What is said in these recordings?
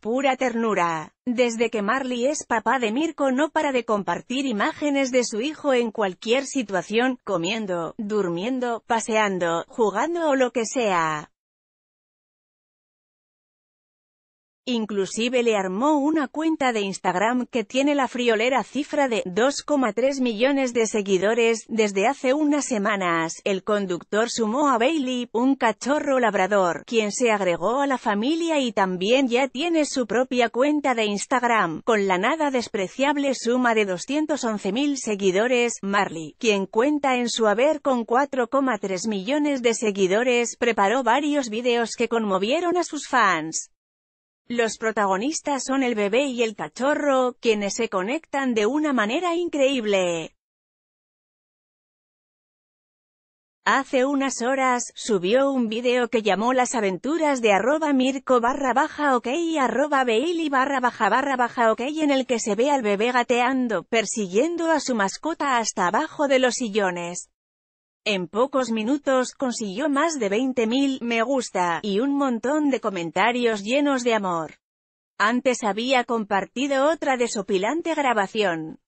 pura ternura. Desde que Marley es papá de Mirko no para de compartir imágenes de su hijo en cualquier situación, comiendo, durmiendo, paseando, jugando o lo que sea. Inclusive le armó una cuenta de Instagram que tiene la friolera cifra de 2,3 millones de seguidores. Desde hace unas semanas, el conductor sumó a Bailey, un cachorro labrador, quien se agregó a la familia y también ya tiene su propia cuenta de Instagram, con la nada despreciable suma de 211.000 seguidores. Marley, quien cuenta en su haber con 4,3 millones de seguidores, preparó varios vídeos que conmovieron a sus fans. Los protagonistas son el bebé y el cachorro, quienes se conectan de una manera increíble. Hace unas horas, subió un video que llamó las aventuras de arroba mirco barra baja ok arroba bailey barra baja barra baja ok en el que se ve al bebé gateando, persiguiendo a su mascota hasta abajo de los sillones. En pocos minutos consiguió más de 20.000 me gusta, y un montón de comentarios llenos de amor. Antes había compartido otra desopilante grabación,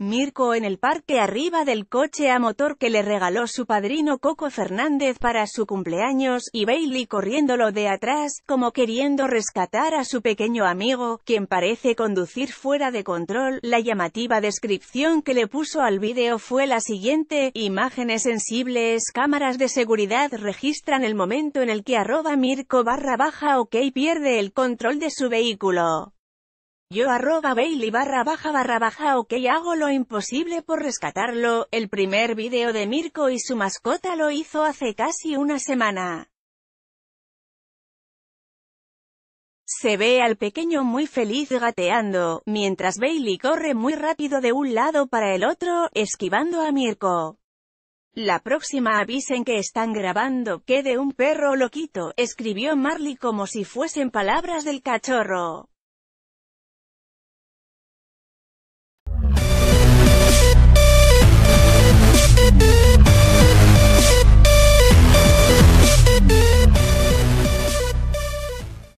Mirko en el parque arriba del coche a motor que le regaló su padrino Coco Fernández para su cumpleaños, y Bailey corriéndolo de atrás, como queriendo rescatar a su pequeño amigo, quien parece conducir fuera de control. La llamativa descripción que le puso al vídeo fue la siguiente, imágenes sensibles, cámaras de seguridad registran el momento en el que arroba Mirko barra baja ok pierde el control de su vehículo. Yo arroba Bailey barra baja barra baja ok hago lo imposible por rescatarlo, el primer video de Mirko y su mascota lo hizo hace casi una semana. Se ve al pequeño muy feliz gateando, mientras Bailey corre muy rápido de un lado para el otro, esquivando a Mirko. La próxima avisen que están grabando, que de un perro loquito, escribió Marley como si fuesen palabras del cachorro.